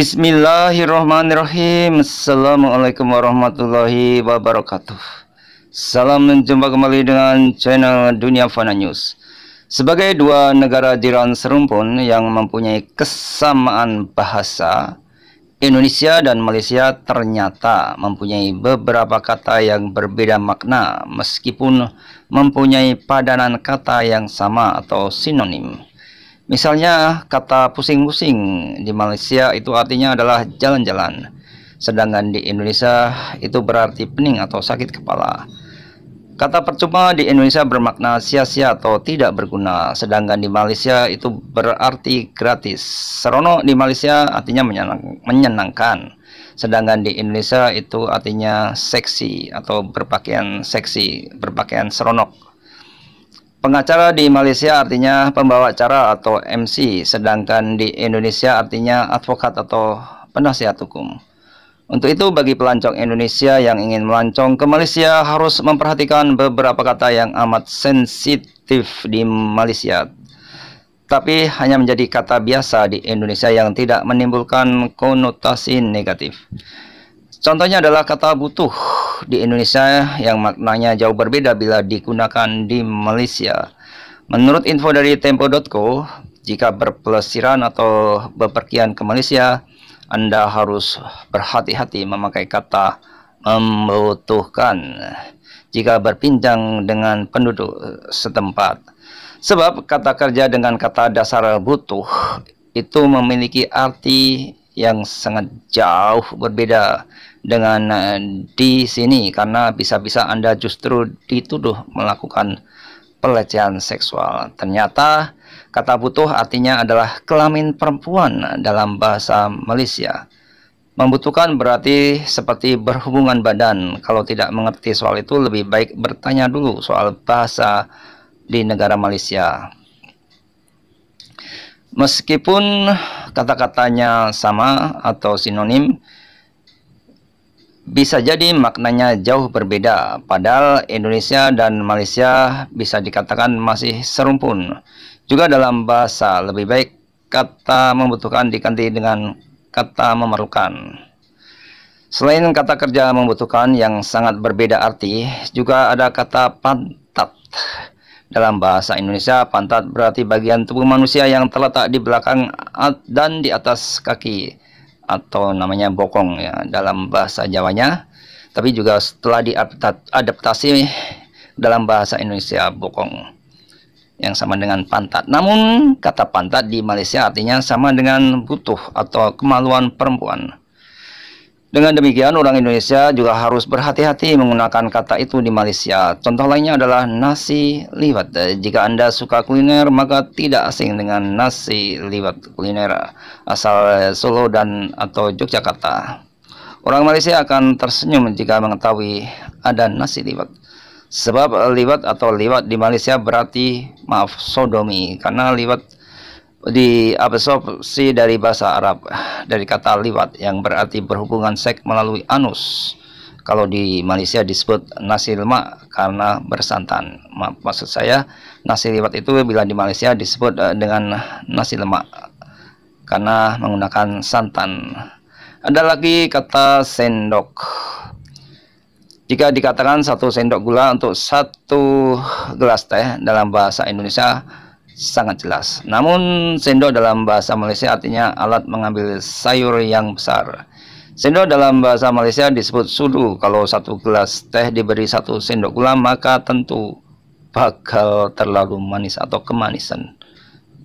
Bismillahirrahmanirrahim Assalamualaikum warahmatullahi wabarakatuh Salam jumpa kembali dengan channel Dunia Fana News Sebagai dua negara jiran serumpun yang mempunyai kesamaan bahasa Indonesia dan Malaysia ternyata mempunyai beberapa kata yang berbeda makna Meskipun mempunyai padanan kata yang sama atau sinonim Misalnya kata pusing-pusing di Malaysia itu artinya adalah jalan-jalan. Sedangkan di Indonesia itu berarti pening atau sakit kepala. Kata percuma di Indonesia bermakna sia-sia atau tidak berguna, sedangkan di Malaysia itu berarti gratis. Serono di Malaysia artinya menyenangkan, sedangkan di Indonesia itu artinya seksi atau berpakaian seksi, berpakaian seronok. Pengacara di Malaysia artinya pembawa acara atau MC, sedangkan di Indonesia artinya advokat atau penasihat hukum. Untuk itu, bagi pelancong Indonesia yang ingin melancong ke Malaysia harus memperhatikan beberapa kata yang amat sensitif di Malaysia, tapi hanya menjadi kata biasa di Indonesia yang tidak menimbulkan konotasi negatif. Contohnya adalah kata butuh di Indonesia yang maknanya jauh berbeda bila digunakan di Malaysia. Menurut info dari tempo.co, jika berpelesiran atau bepergian ke Malaysia, Anda harus berhati-hati memakai kata membutuhkan jika berpinjang dengan penduduk setempat. Sebab kata kerja dengan kata dasar butuh itu memiliki arti yang sangat jauh berbeda dengan eh, di sini karena bisa-bisa Anda justru dituduh melakukan pelecehan seksual. Ternyata kata butuh artinya adalah kelamin perempuan dalam bahasa Malaysia. Membutuhkan berarti seperti berhubungan badan. Kalau tidak mengerti soal itu lebih baik bertanya dulu soal bahasa di negara Malaysia. Meskipun kata-katanya sama atau sinonim, bisa jadi maknanya jauh berbeda. Padahal Indonesia dan Malaysia bisa dikatakan masih serumpun. Juga dalam bahasa lebih baik kata membutuhkan diganti dengan kata memerlukan. Selain kata kerja membutuhkan yang sangat berbeda arti, juga ada kata dalam bahasa Indonesia, pantat berarti bagian tubuh manusia yang terletak di belakang dan di atas kaki atau namanya bokong ya dalam bahasa Jawanya. Tapi juga setelah diadaptasi dalam bahasa Indonesia bokong yang sama dengan pantat. Namun kata pantat di Malaysia artinya sama dengan butuh atau kemaluan perempuan. Dengan demikian, orang Indonesia juga harus berhati-hati menggunakan kata itu di Malaysia. Contoh lainnya adalah nasi liwat. Jika Anda suka kuliner, maka tidak asing dengan nasi liwat kuliner asal Solo dan atau Yogyakarta. Orang Malaysia akan tersenyum jika mengetahui ada nasi liwat. Sebab liwat atau liwat di Malaysia berarti maaf sodomi karena liwat di absorpsi dari bahasa Arab dari kata liwat yang berarti berhubungan seks melalui anus kalau di Malaysia disebut nasi lemak karena bersantan maksud saya nasi liwat itu bila di Malaysia disebut eh, dengan nasi lemak karena menggunakan santan ada lagi kata sendok jika dikatakan satu sendok gula untuk satu gelas teh dalam bahasa Indonesia sangat jelas. Namun sendok dalam bahasa Malaysia artinya alat mengambil sayur yang besar. Sendok dalam bahasa Malaysia disebut sudu. Kalau satu gelas teh diberi satu sendok gula maka tentu bakal terlalu manis atau kemanisan.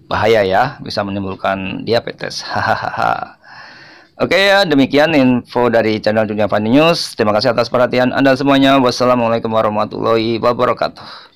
Bahaya ya, bisa menimbulkan diabetes. Hahaha. Oke ya, demikian info dari channel Dunia Funny News. Terima kasih atas perhatian Anda semuanya. Wassalamualaikum warahmatullahi wabarakatuh.